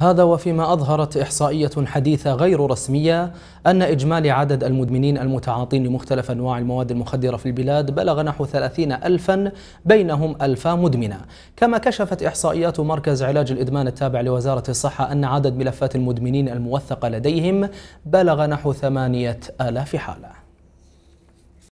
هذا وفيما أظهرت إحصائية حديثة غير رسمية أن إجمالي عدد المدمنين المتعاطين لمختلف أنواع المواد المخدرة في البلاد بلغ نحو 30 ألفا بينهم ألفا مدمنة كما كشفت إحصائيات مركز علاج الإدمان التابع لوزارة الصحة أن عدد ملفات المدمنين الموثقة لديهم بلغ نحو ثمانية آلاف حالة